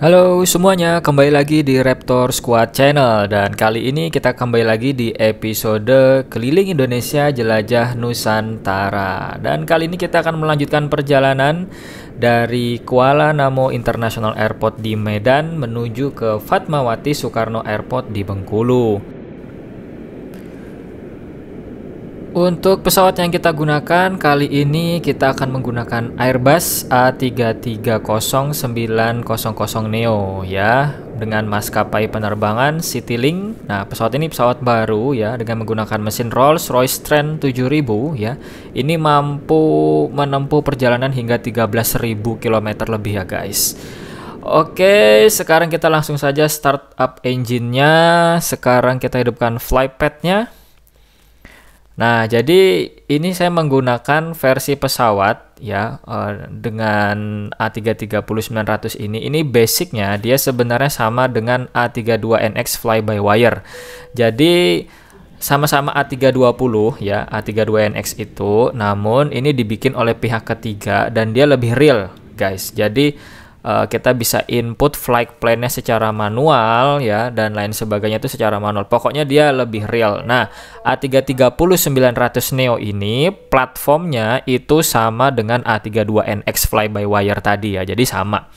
Halo semuanya, kembali lagi di Raptor Squad Channel dan kali ini kita kembali lagi di episode Keliling Indonesia Jelajah Nusantara. Dan kali ini kita akan melanjutkan perjalanan dari Kuala Namo International Airport di Medan menuju ke Fatmawati Soekarno Airport di Bengkulu. Untuk pesawat yang kita gunakan kali ini kita akan menggunakan Airbus a 330900 Neo ya dengan maskapai penerbangan Citylink. Nah, pesawat ini pesawat baru ya dengan menggunakan mesin Rolls-Royce Trent 7000 ya. Ini mampu menempuh perjalanan hingga 13.000 km lebih ya guys. Oke, sekarang kita langsung saja start up engine-nya. Sekarang kita hidupkan flypadnya. nya Nah, jadi ini saya menggunakan versi pesawat ya eh, dengan A330-900 ini. Ini basicnya dia sebenarnya sama dengan A32NX fly-by-wire. Jadi sama-sama A320 ya, A32NX itu. Namun ini dibikin oleh pihak ketiga dan dia lebih real, guys. Jadi Eh, kita bisa input flight plan-nya secara manual ya dan lain sebagainya itu secara manual. Pokoknya dia lebih real. Nah, A330-900 Neo ini platformnya itu sama dengan A32NX fly by wire tadi ya. Jadi sama.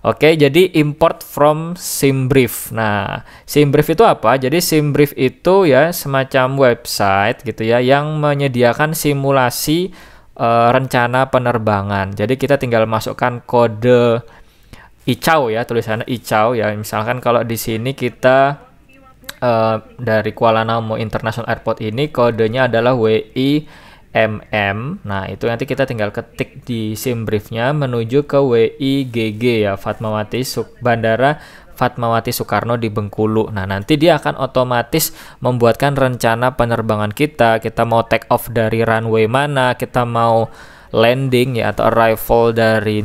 Oke, jadi import from Simbrief. Nah, Simbrief itu apa? Jadi Simbrief itu ya semacam website gitu ya yang menyediakan simulasi e, rencana penerbangan. Jadi kita tinggal masukkan kode ICAO ya, tulisannya ICAO ya. Misalkan kalau di sini kita e, dari Kuala Namu International Airport ini kodenya adalah WI MM. Nah, itu nanti kita tinggal ketik di SIM briefnya menuju ke WIGG ya, Fatmawati Sub Bandara Fatmawati Soekarno di Bengkulu. Nah, nanti dia akan otomatis membuatkan rencana penerbangan kita. Kita mau take off dari runway mana, kita mau landing ya atau arrival dari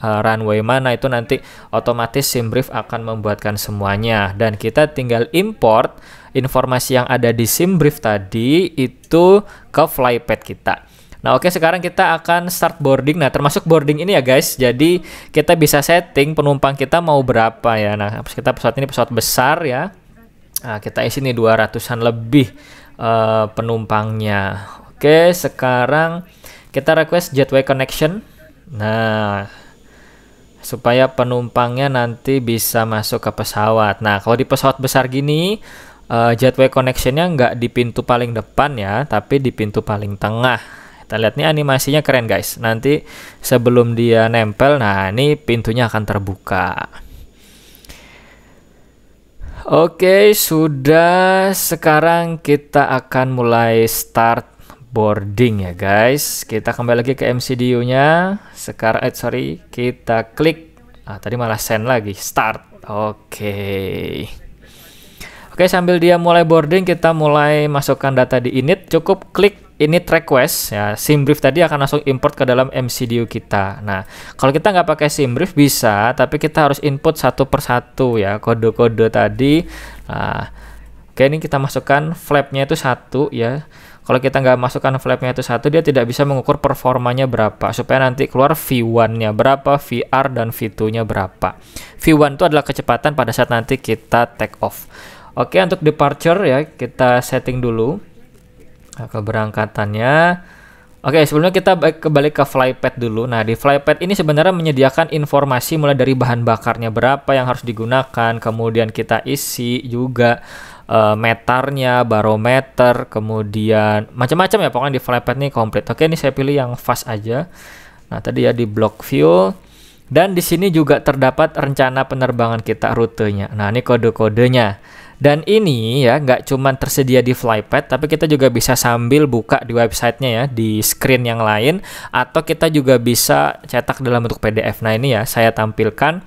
uh, runway mana itu nanti otomatis Simbrief akan membuatkan semuanya dan kita tinggal import informasi yang ada di Simbrief tadi itu ke flypad kita. Nah oke okay, sekarang kita akan start boarding. Nah termasuk boarding ini ya guys. Jadi kita bisa setting penumpang kita mau berapa ya. Nah kita pesawat ini pesawat besar ya. Nah, kita isi nih 200-an lebih uh, penumpangnya. Oke okay, sekarang kita request jetway connection. Nah supaya penumpangnya nanti bisa masuk ke pesawat. Nah kalau di pesawat besar gini uh, jetway connectionnya nggak di pintu paling depan ya, tapi di pintu paling tengah. Kita lihat nih animasinya keren guys. Nanti sebelum dia nempel, nah ini pintunya akan terbuka. Oke, sudah. Sekarang kita akan mulai start boarding ya guys. Kita kembali lagi ke MCDU-nya. Sekarang, eh sorry, kita klik. Ah, tadi malah send lagi. Start. Oke. Oke, sambil dia mulai boarding, kita mulai masukkan data di init. Cukup klik ini request quest ya simbrief tadi akan langsung import ke dalam MCDU kita nah kalau kita nggak pakai simbrief bisa tapi kita harus input satu persatu ya kode-kode tadi nah oke ini kita masukkan flapnya itu satu ya kalau kita nggak masukkan flapnya itu satu dia tidak bisa mengukur performanya berapa supaya nanti keluar V1 nya berapa VR dan V2 nya berapa V1 itu adalah kecepatan pada saat nanti kita take off Oke untuk departure ya kita setting dulu Nah, keberangkatannya. Oke, sebelumnya kita kembali ke flypad dulu. Nah, di flypad ini sebenarnya menyediakan informasi mulai dari bahan bakarnya berapa yang harus digunakan, kemudian kita isi juga e, eh, meternya, barometer, kemudian macam-macam ya pokoknya di flypad ini komplit. Oke, ini saya pilih yang fast aja. Nah, tadi ya di block View Dan di sini juga terdapat rencana penerbangan kita rutenya. Nah, ini kode-kodenya. Dan ini ya nggak cuma tersedia di Flypad, tapi kita juga bisa sambil buka di websitenya ya di screen yang lain, atau kita juga bisa cetak dalam bentuk PDF. Nah ini ya saya tampilkan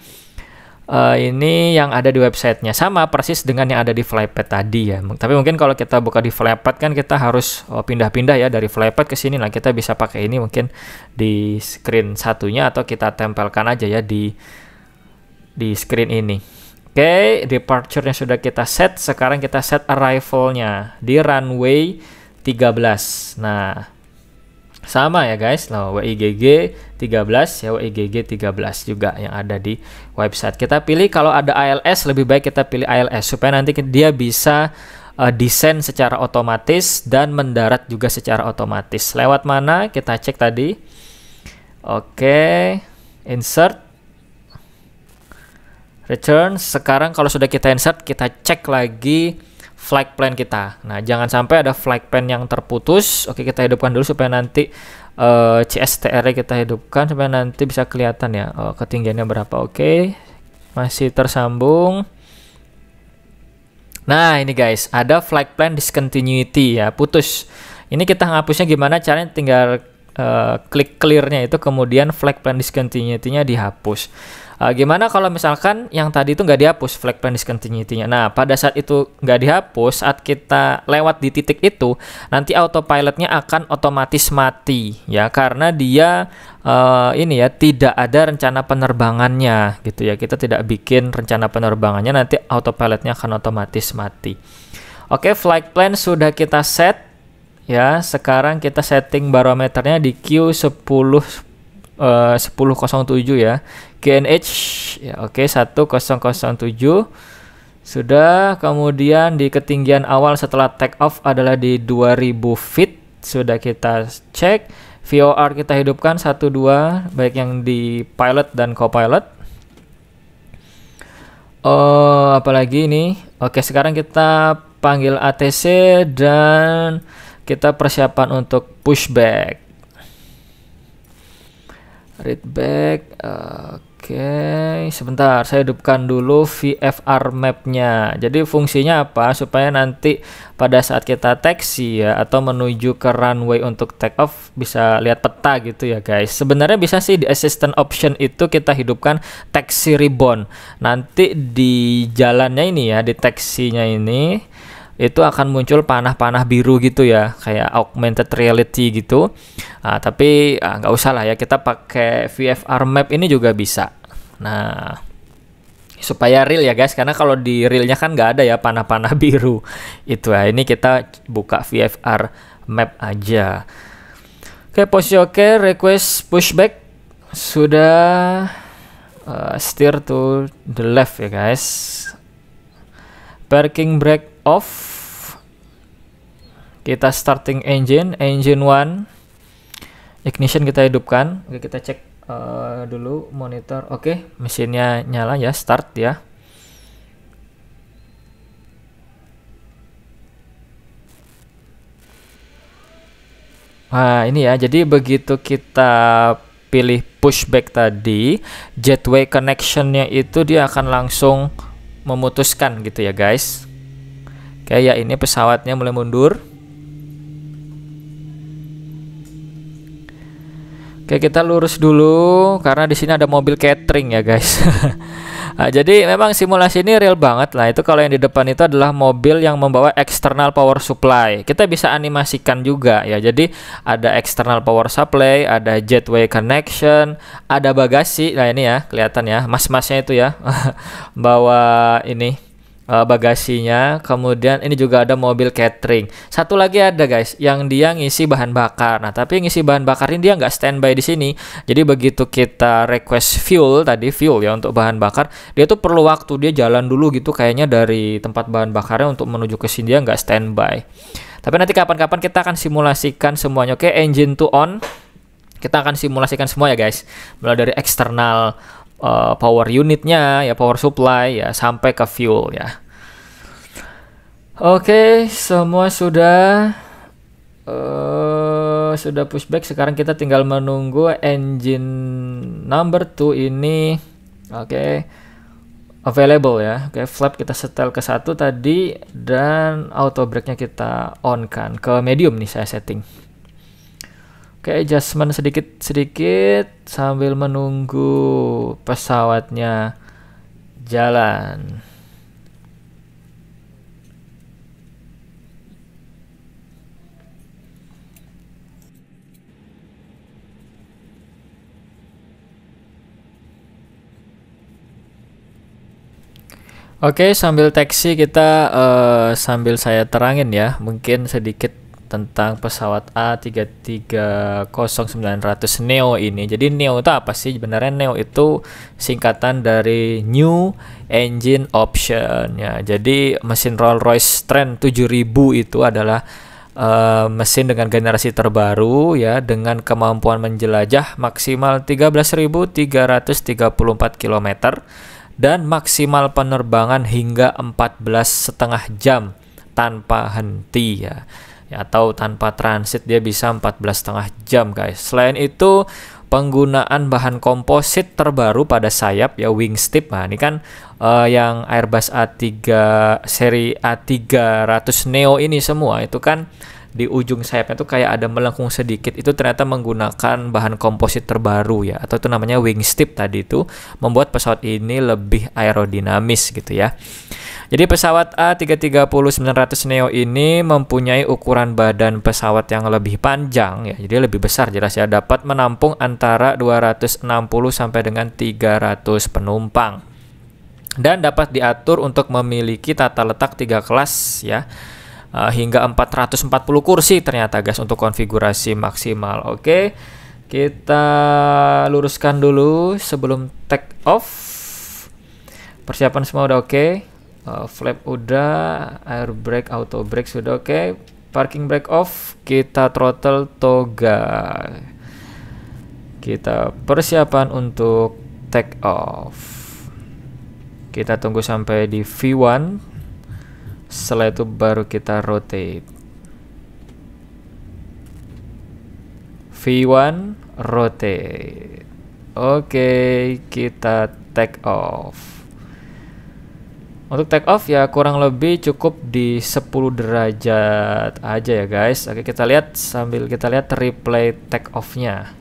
uh, ini yang ada di websitenya sama persis dengan yang ada di Flypad tadi ya. Tapi mungkin kalau kita buka di Flypad kan kita harus eh, pindah-pindah ya dari Flypad ke sini. Nah kita bisa pakai ini mungkin di screen satunya atau kita tempelkan aja ya di di screen ini okay, departure-nya sudah kita set. Sekarang kita set arrival-nya di runway 13. Nah, sama ya guys. Nah, WIGG 13 ya WIGG 13 juga yang ada di website. Kita pilih kalau ada ALS lebih baik kita pilih ALS supaya nanti dia bisa uh, desain secara otomatis dan mendarat juga secara otomatis. Lewat mana? Kita cek tadi. Oke, okay. insert return. Sekarang kalau sudah kita insert, kita cek lagi flag plan kita. Nah, jangan sampai ada flag plan yang terputus. Oke, kita hidupkan dulu supaya nanti uh, eh, CSTR kita hidupkan supaya nanti bisa kelihatan ya oh, ketinggiannya berapa. Oke. Masih tersambung. Nah, ini guys, ada flag plan discontinuity ya, putus. Ini kita hapusnya gimana caranya tinggal uh, klik clearnya itu kemudian flag plan discontinuity-nya dihapus. Uh, gimana kalau misalkan yang tadi itu nggak dihapus flag plan discontinuity-nya? Nah, pada saat itu nggak dihapus, saat kita lewat di titik itu, nanti autopilotnya akan otomatis mati ya karena dia uh, ini ya tidak ada rencana penerbangannya gitu ya. Kita tidak bikin rencana penerbangannya, nanti autopilotnya akan otomatis mati. Oke, flight plan sudah kita set ya. Sekarang kita setting barometernya di Q10 Eh, uh, 1007 ya. GNH ya oke okay, 1007 sudah kemudian di ketinggian awal setelah take off adalah di 2000 feet sudah kita cek VOR kita hidupkan 12 baik yang di pilot dan co-pilot. oh apalagi ini oke sekarang kita panggil ATC dan kita persiapan untuk pushback read back oke okay. sebentar saya hidupkan dulu VFR mapnya jadi fungsinya apa supaya nanti pada saat kita taxi ya atau menuju ke runway untuk take off bisa lihat peta gitu ya guys sebenarnya bisa sih di assistant option itu kita hidupkan taxi ribbon nanti di jalannya ini ya di taxinya ini itu akan muncul panah-panah biru gitu ya kayak augmented reality gitu nah, tapi ah, nggak usah lah ya kita pakai VFR map ini juga bisa nah supaya real ya guys karena kalau di realnya kan nggak ada ya panah-panah biru itu ya ini kita buka VFR map aja oke posisi oke okay, request pushback sudah uh, steer to the left ya guys parking brake off kita starting engine engine one, ignition kita hidupkan oke kita cek uh, dulu monitor oke mesinnya nyala ya start ya Nah, ini ya. Jadi begitu kita pilih pushback tadi, jetway connectionnya itu dia akan langsung memutuskan gitu ya, guys ya ini pesawatnya mulai mundur. Oke, kita lurus dulu karena di sini ada mobil catering ya, guys. nah, jadi memang simulasi ini real banget lah. Itu kalau yang di depan itu adalah mobil yang membawa external power supply. Kita bisa animasikan juga ya. Jadi ada external power supply, ada jetway connection, ada bagasi. Nah, ini ya kelihatan ya, mas-masnya itu ya bawa ini uh, bagasinya. Kemudian ini juga ada mobil catering. Satu lagi ada guys, yang dia ngisi bahan bakar. Nah, tapi ngisi bahan bakar ini dia nggak standby di sini. Jadi begitu kita request fuel tadi fuel ya untuk bahan bakar, dia tuh perlu waktu dia jalan dulu gitu kayaknya dari tempat bahan bakarnya untuk menuju ke sini dia nggak standby. Tapi nanti kapan-kapan kita akan simulasikan semuanya. Oke, engine to on kita akan simulasikan semua ya guys mulai dari eksternal Eh, power unitnya ya power supply ya sampai ke fuel ya oke semua sudah uh, sudah pushback sekarang kita tinggal menunggu engine number two ini oke okay, available ya oke okay, flap kita setel ke satu tadi dan auto brake nya kita on kan ke medium nih saya setting okay, adjustment sedikit-sedikit sambil menunggu pesawatnya jalan. Oke, sambil taksi kita uh, sambil saya terangin ya, mungkin sedikit tentang pesawat A330-900 Neo ini. Jadi Neo itu apa sih? Sebenarnya Neo itu singkatan dari New Engine Option ya. Jadi mesin Rolls-Royce Trent 7000 itu adalah Uh, mesin dengan generasi terbaru ya dengan kemampuan menjelajah maksimal 13.334 km dan maksimal penerbangan hingga 14 setengah jam tanpa henti ya atau tanpa transit dia bisa 14 setengah jam guys. Selain itu penggunaan bahan komposit terbaru pada sayap ya wingtip. Nah, ini kan uh, yang Airbus A3 seri A300 Neo ini semua itu kan di ujung sayapnya tuh kayak ada melengkung sedikit itu ternyata menggunakan bahan komposit terbaru ya atau itu namanya wingtip tadi itu membuat pesawat ini lebih aerodinamis gitu ya. Jadi pesawat A330-900 Neo ini mempunyai ukuran badan pesawat yang lebih panjang ya. Jadi lebih besar jelas ya dapat menampung antara 260 sampai dengan 300 penumpang. Dan dapat diatur untuk memiliki tata letak tiga kelas ya. Eh, hingga 440 kursi ternyata guys untuk konfigurasi maksimal. Oke. kita luruskan dulu sebelum take off persiapan semua udah oke okay uh, flap udah air brake auto brake sudah oke okay. parking brake off kita throttle toga kita persiapan untuk take off kita tunggu sampai di V1 setelah itu baru kita rotate V1 rotate oke okay, kita take off untuk take off ya kurang lebih cukup di 10 derajat aja ya guys. Oke kita lihat sambil kita lihat replay take off-nya.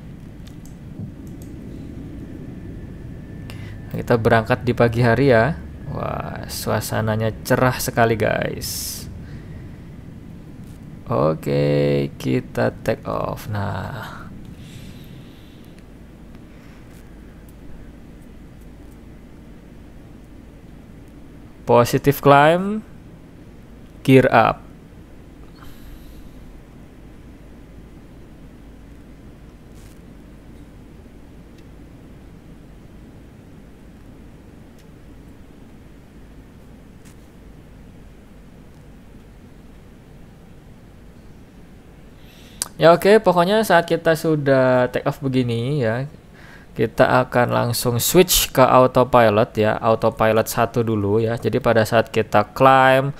Kita berangkat di pagi hari ya. Wah, suasananya cerah sekali guys. Oke, kita take off. Nah, Positive climb, gear up. Ya oke, okay, pokoknya saat kita sudah take off begini ya, kita akan langsung switch ke autopilot ya autopilot satu dulu ya jadi pada saat kita climb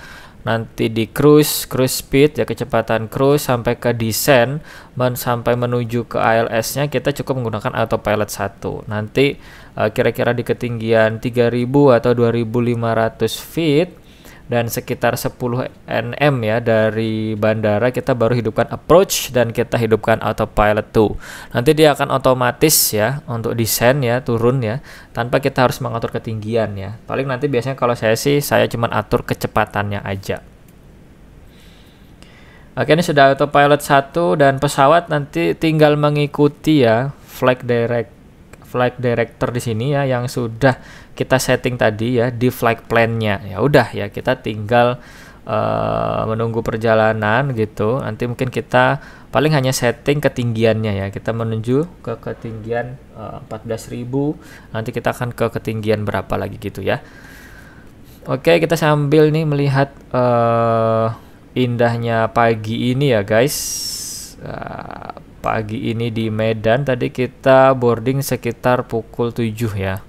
nanti di cruise cruise speed ya kecepatan cruise sampai ke descent men sampai menuju ke ALS nya kita cukup menggunakan autopilot satu. nanti eh, kira-kira uh, kira di ketinggian 3000 atau 2500 feet dan sekitar 10 nm ya dari bandara kita baru hidupkan approach dan kita hidupkan autopilot 2 nanti dia akan otomatis ya untuk descend ya turun ya tanpa kita harus mengatur ketinggian ya paling nanti biasanya kalau saya sih saya cuma atur kecepatannya aja Oke ini sudah autopilot 1 dan pesawat nanti tinggal mengikuti ya flag direct Flight director di sini ya yang sudah kita setting tadi ya di flight plan-nya. Ya udah ya kita tinggal uh, menunggu perjalanan gitu. Nanti mungkin kita paling hanya setting ketinggiannya ya. Kita menuju ke ketinggian uh, eh, 14.000. Nanti kita akan ke ketinggian berapa lagi gitu ya. Oke, kita sambil nih melihat uh, indahnya pagi ini ya, guys. Uh, pagi ini di Medan. Tadi kita boarding sekitar pukul 7 ya.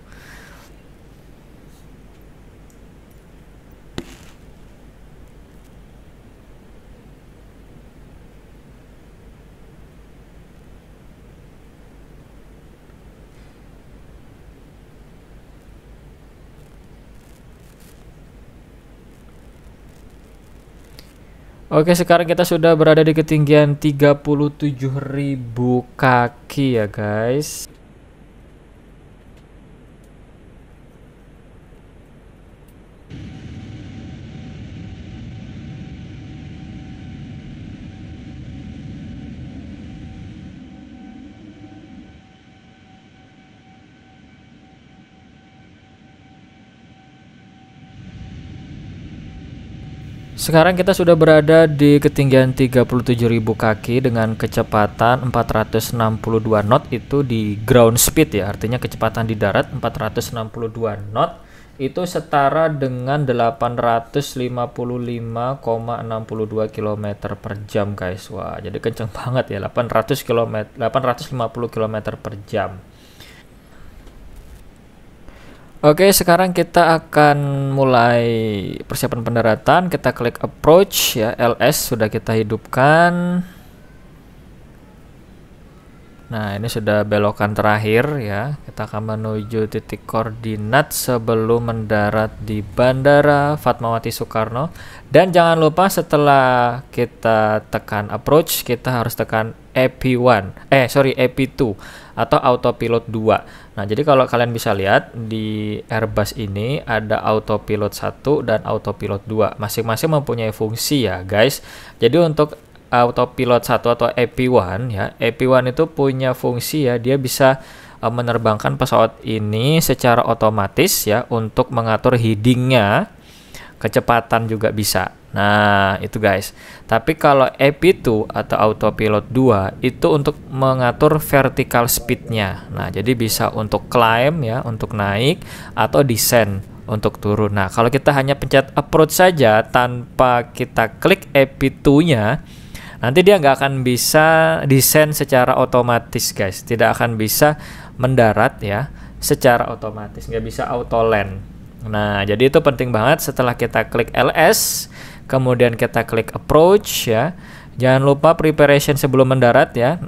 Oke, sekarang kita sudah berada di ketinggian 37.000 kaki ya, guys. Sekarang kita sudah berada di ketinggian 37.000 kaki dengan kecepatan 462 knot itu di ground speed ya. Artinya kecepatan di darat 462 knot itu setara dengan 855,62 km per jam guys wah jadi kenceng banget ya 800 km 850 km per jam Oke, sekarang kita akan mulai persiapan pendaratan. Kita klik approach ya, LS sudah kita hidupkan. Nah, ini sudah belokan terakhir ya. Kita akan menuju titik koordinat sebelum mendarat di Bandara Fatmawati Soekarno. Dan jangan lupa setelah kita tekan approach, kita harus tekan EP1 eh sorry EP2 atau autopilot 2 nah jadi kalau kalian bisa lihat di Airbus ini ada autopilot 1 dan autopilot 2 masing-masing mempunyai fungsi ya guys jadi untuk autopilot 1 atau EP1 ya EP1 itu punya fungsi ya dia bisa e, menerbangkan pesawat ini secara otomatis ya untuk mengatur headingnya kecepatan juga bisa. Nah, itu guys. Tapi kalau AP2 atau autopilot 2 itu untuk mengatur vertical speednya. Nah, jadi bisa untuk climb ya, untuk naik atau descend untuk turun. Nah, kalau kita hanya pencet approach saja tanpa kita klik AP2-nya, nanti dia nggak akan bisa descend secara otomatis, guys. Tidak akan bisa mendarat ya secara otomatis, nggak bisa auto land. Nah, jadi itu penting banget setelah kita klik LS, kemudian kita klik approach ya. Jangan lupa preparation sebelum mendarat ya.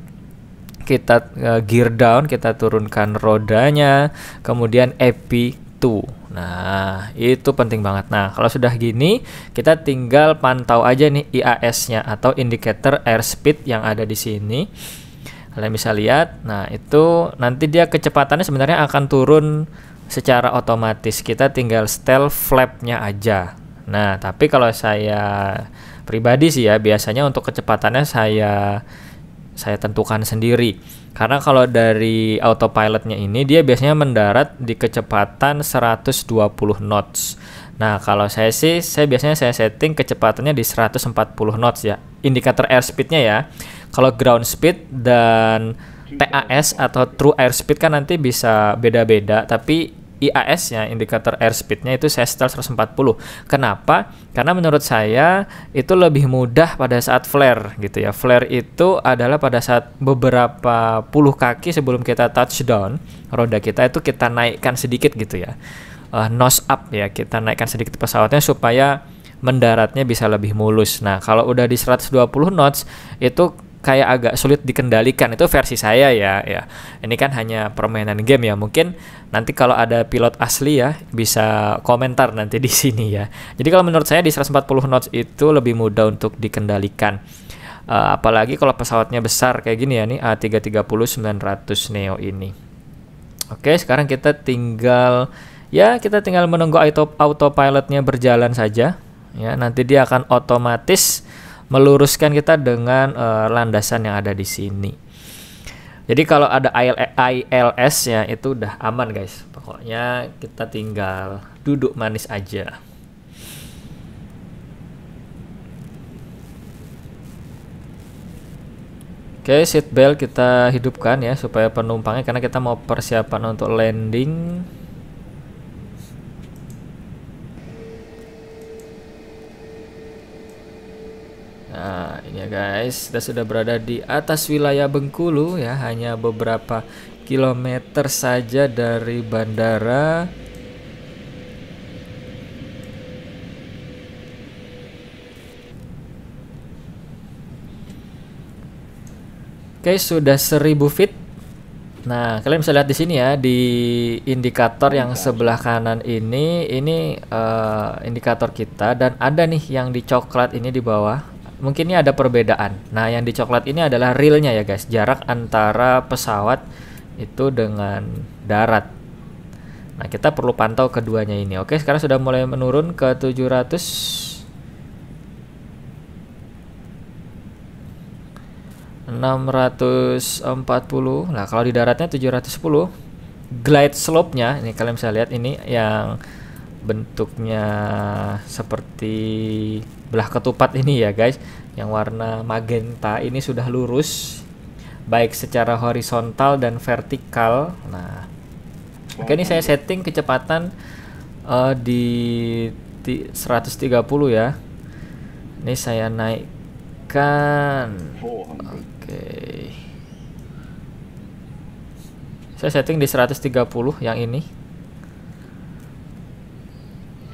Kita uh, gear down, kita turunkan rodanya, kemudian epi 2 Nah, itu penting banget. Nah, kalau sudah gini, kita tinggal pantau aja nih IAS-nya atau indicator airspeed yang ada di sini. Kalian bisa lihat. Nah, itu nanti dia kecepatannya sebenarnya akan turun secara otomatis kita tinggal setel flapnya aja nah tapi kalau saya pribadi sih ya biasanya untuk kecepatannya saya saya tentukan sendiri karena kalau dari autopilotnya ini dia biasanya mendarat di kecepatan 120 knots Nah, kalau saya sih, saya biasanya saya setting kecepatannya di 140 knots ya. Indikator airspeednya ya. Kalau ground speed dan TAS atau true airspeed kan nanti bisa beda-beda, tapi IAS-nya, indikator airspeed-nya itu saya setel 140. Kenapa? Karena menurut saya itu lebih mudah pada saat flare gitu ya. Flare itu adalah pada saat beberapa puluh kaki sebelum kita touchdown, roda kita itu kita naikkan sedikit gitu ya. Uh, nose up ya, kita naikkan sedikit pesawatnya supaya mendaratnya bisa lebih mulus. Nah, kalau udah di 120 knots itu kayak agak sulit dikendalikan itu versi saya ya ya ini kan hanya permainan game ya mungkin nanti kalau ada pilot asli ya bisa komentar nanti di sini ya jadi kalau menurut saya di 140 knots itu lebih mudah untuk dikendalikan uh, apalagi kalau pesawatnya besar kayak gini ya nih A330 900 Neo ini oke sekarang kita tinggal ya kita tinggal menunggu auto autopilotnya berjalan saja ya nanti dia akan otomatis meluruskan kita dengan uh, landasan yang ada di sini. Jadi kalau ada ils ya itu udah aman guys. Pokoknya kita tinggal duduk manis aja. Oke, okay, belt kita hidupkan ya supaya penumpangnya karena kita mau persiapan untuk landing. Nah, ini ya guys, kita sudah berada di atas wilayah Bengkulu ya, hanya beberapa kilometer saja dari bandara. Oke, sudah 1000 feet. Nah, kalian bisa lihat di sini ya di indikator yang sebelah kanan ini, ini uh, indikator kita dan ada nih yang di coklat ini di bawah mungkin ini ada perbedaan. Nah, yang di coklat ini adalah realnya ya guys, jarak antara pesawat itu dengan darat. Nah, kita perlu pantau keduanya ini. Oke, sekarang sudah mulai menurun ke 700 640. Nah, kalau di daratnya 710, glide slope-nya ini kalian bisa lihat ini yang bentuknya seperti belah ketupat ini ya guys yang warna magenta ini sudah lurus baik secara horizontal dan vertikal nah oke ini saya oh. setting kecepatan uh, di, 130 ya ini saya naikkan oh, oke okay. saya setting di 130 yang ini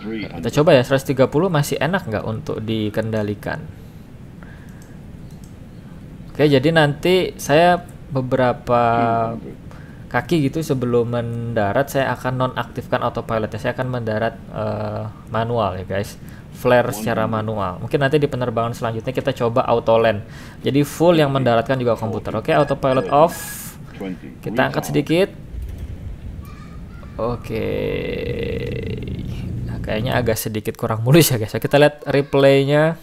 kita coba ya 130 masih enak nggak untuk dikendalikan. Oke, jadi nanti saya beberapa kaki gitu sebelum mendarat saya akan nonaktifkan autopilotnya. Saya akan mendarat uh, manual ya, guys. Flare secara manual. Mungkin nanti di penerbangan selanjutnya kita coba auto land. Jadi full yang mendaratkan juga komputer. Oke, autopilot off. Kita angkat sedikit. Oke. Okay. Kayaknya agak sedikit kurang mulus ya guys. Kita lihat replaynya.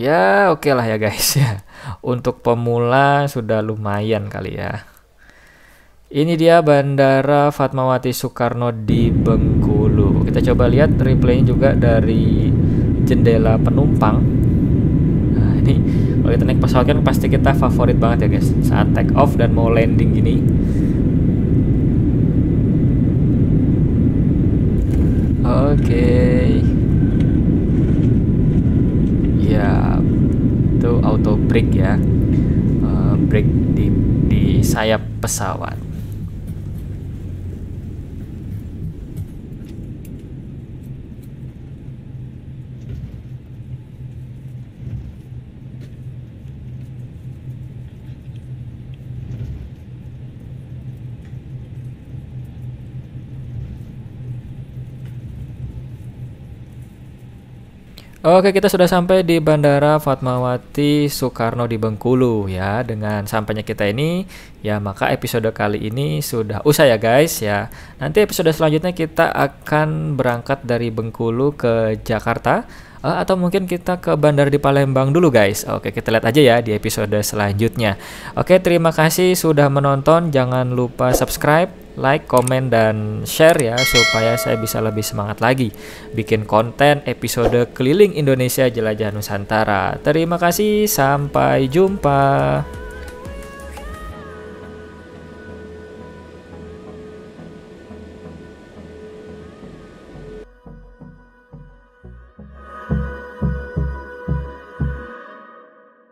Ya oke okay lah ya guys ya. Untuk pemula sudah lumayan kali ya. Ini dia Bandara Fatmawati Soekarno di Bengkulu. Kita coba lihat replaynya juga dari jendela penumpang. Nah, ini kalau kita naik pesawat kan pasti kita favorit banget ya guys. Saat take off dan mau landing gini break ya uh, break di di sayap pesawat Oke, kita sudah sampai di Bandara Fatmawati Soekarno di Bengkulu ya. Dengan sampainya kita ini, ya maka episode kali ini sudah usai ya guys ya. Nanti episode selanjutnya kita akan berangkat dari Bengkulu ke Jakarta eh, atau mungkin kita ke bandar di Palembang dulu guys. Oke, kita lihat aja ya di episode selanjutnya. Oke, terima kasih sudah menonton. Jangan lupa subscribe like, komen, dan share ya supaya saya bisa lebih semangat lagi bikin konten episode keliling Indonesia jelajah Nusantara. Terima kasih, sampai jumpa.